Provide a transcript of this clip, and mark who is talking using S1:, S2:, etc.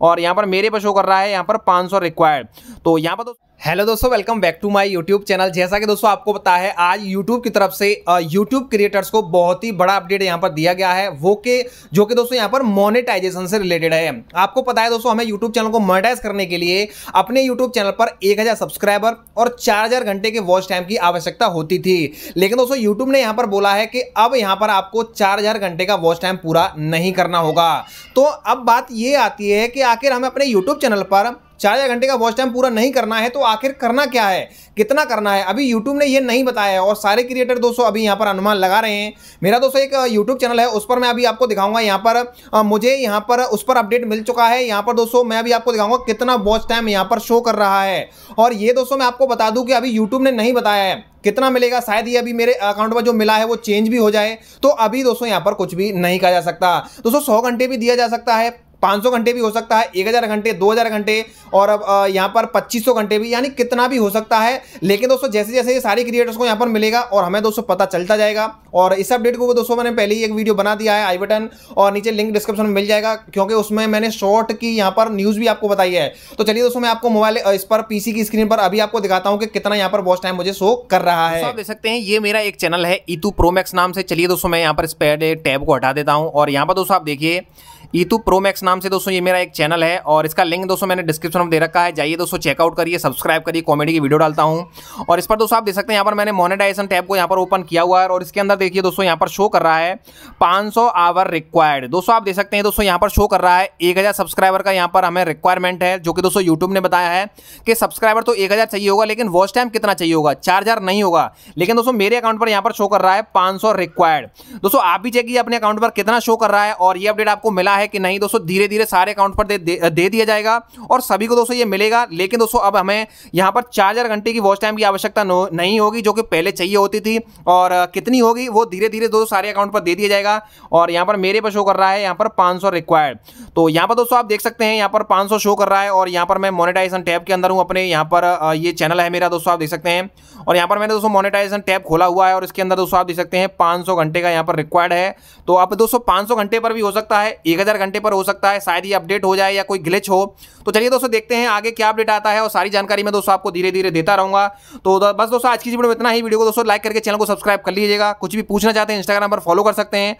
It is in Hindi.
S1: और यहाँ पर मेरे पे शो कर रहा है यहाँ पर पाँच रिक्वायर्ड तो यहाँ पर दोस्तों हेलो दोस्तों welcome back to my YouTube channel जैसा कि दोस्तों आपको पता है आज यूट्यूब की तरफ से यूट्यूब क्रिएटर्स को बहुत ही बड़ा अपडेट यहां पर दिया गया है वो के जो कि दोस्तों यहां पर मोनेटाइजेशन से रिलेटेड है आपको पता है दोस्तों हमें यूट्यूब चैनल को मोनेटाइज करने के लिए अपने यूट्यूब चैनल पर एक सब्सक्राइबर और चार घंटे के वॉच टाइम की आवश्यकता होती थी लेकिन दोस्तों यूट्यूब ने यहाँ पर बोला है कि अब यहाँ पर आपको चार घंटे का वॉच टाइम पूरा नहीं करना होगा तो अब बात ये आती है कि आखिर हमें अपने यूट्यूब चैनल पर चार चार घंटे का वॉच टाइम पूरा नहीं करना है तो आखिर करना क्या है कितना करना है अभी यूट्यूब ने ये नहीं बताया है और सारे क्रिएटर दोस्तों अभी यहाँ पर अनुमान लगा रहे हैं मेरा दोस्तों एक यूट्यूब चैनल है उस पर मैं अभी आपको दिखाऊंगा यहाँ पर मुझे यहाँ पर उस पर अपडेट मिल चुका है यहाँ पर दोस्तों मैं अभी आपको दिखाऊंगा कितना वॉच टाइम यहाँ पर शो कर रहा है और ये दोस्तों मैं आपको बता दूँ कि अभी यूट्यूब ने नहीं बताया है कितना मिलेगा शायद ये अभी मेरे अकाउंट में जो मिला है वो चेंज भी हो जाए तो अभी दोस्तों यहाँ पर कुछ भी नहीं कहा जा सकता दोस्तों सौ घंटे भी दिया जा सकता है पाँच सौ घंटे भी हो सकता है एक हज़ार घंटे दो हज़ार घंटे और अब यहाँ पर पच्चीस सौ घंटे भी यानी कितना भी हो सकता है लेकिन दोस्तों जैसे जैसे ये सारे क्रिएटर्स को यहाँ पर मिलेगा और हमें दोस्तों पता चलता जाएगा और इस अपडेट को दोस्तों मैंने पहले ही एक वीडियो बना दिया है आई बटन और नीचे लिंक डिस्क्रिप्शन में मिल जाएगा क्योंकि उसमें मैंने शॉर्ट की यहाँ पर न्यूज़ भी आपको बताई है तो चलिए दोस्तों मैं आपको मोबाइल इस पर पीसी की स्क्रीन पर अभी आपको दिखाता हूँ कि कितना यहाँ पर वॉच टाइम मुझे शो कर रहा है आप देख सकते हैं ये मेरा एक चैनल है ईतू e प्रोमैक्स नाम से चलिए दोस्तों मैं यहाँ पर इस पैड टैब को हटा देता हूँ और यहाँ पर दोस्तों आप देखिए ईतू e प्रोमैक्स नाम से दोस्तों ये मेरा एक चैनल है और इसका लिंक दोस्तों मैंने डिस्क्रिप्शन में दे रखा है जाइए दोस्तों चेकआउट करिए सब्सक्राइब करिए कॉमेडी की वीडियो डालता हूँ और इस पर दोस्तों आप देख सकते हैं यहाँ पर मैंने मोनेटाइजेशन टैब को यहाँ पर ओपन किया हुआ है और इसके अंदर देखिए दोस्तों यहाँ पर शो कर रहा है 500 आवर रिक्वायर्ड दोस्तों आप देख सकते हैं दोस्तों यहाँ पर शो कर रहा है 1000 सब्सक्राइबर का यहाँ पर हमें रिक्वायरमेंट है जो कि दोस्तों यूट्यूब ने बताया है कि सब्सक्राइबर तो 1000 चाहिए होगा लेकिन वॉच टाइम कितना चाहिए होगा चार नहीं होगा लेकिन दोस्तों मेरे अकाउंट पर यहाँ पर शो कर रहा है पाँच रिक्वायर्ड दोस्तों आप भी चेक कीजिए अपने अकाउंट पर कितना शो कर रहा है और ये अपडेट आपको मिला है कि नहीं दोस्तों धीरे धीरे सारे अकाउंट पर दे दिया जाएगा और सभी को दोस्तों ये मिलेगा लेकिन दोस्तों अब हमें यहाँ पर चार घंटे की वॉच टाइम की आवश्यकता नहीं होगी जो कि पहले चाहिए होती थी और कितनी होगी वो धीरे धीरे दोस्तों सारे अकाउंट पर दे दिया जाएगा और यहाँ पर मेरे पर शो कर रहा है यहाँ पर पाँच रिक्वायर्ड तो यहाँ पर दोस्तों आप देख सकते हैं यहाँ पर पाँच शो कर रहा है और यहाँ पर मैं मोनिटाइजेशन टैब के अंदर हूँ अपने यहाँ पर ये चैनल है मेरा दोस्तों आप देख सकते हैं और यहाँ पर मैंने दोस्तों मोनिटाइजेशन टैब खोला हुआ है और इसके अंदर दोस्तों आप देख सकते हैं पाँच घंटे का यहाँ पर रिक्वायर्ड है तो आप दोस्तों पाँच घंटे पर भी हो सकता है एक घंटे पर हो सकता है शायद ये अपडेट हो जाए या कोई ग्लिच हो तो चलिए दोस्तों देखते हैं आगे क्या अपडेट आता है और सारी जानकारी मैं दोस्तों आपको धीरे धीरे देता रहूँगा तो बस दोस्तों आज की वीडियो में इतना ही वीडियो को दोस्तों लाइक करके चैनल को सब्सक्राइब कर लीजिएगा कुछ भी भी पूछना चाहते हैं इंस्टाग्राम पर फॉलो कर सकते हैं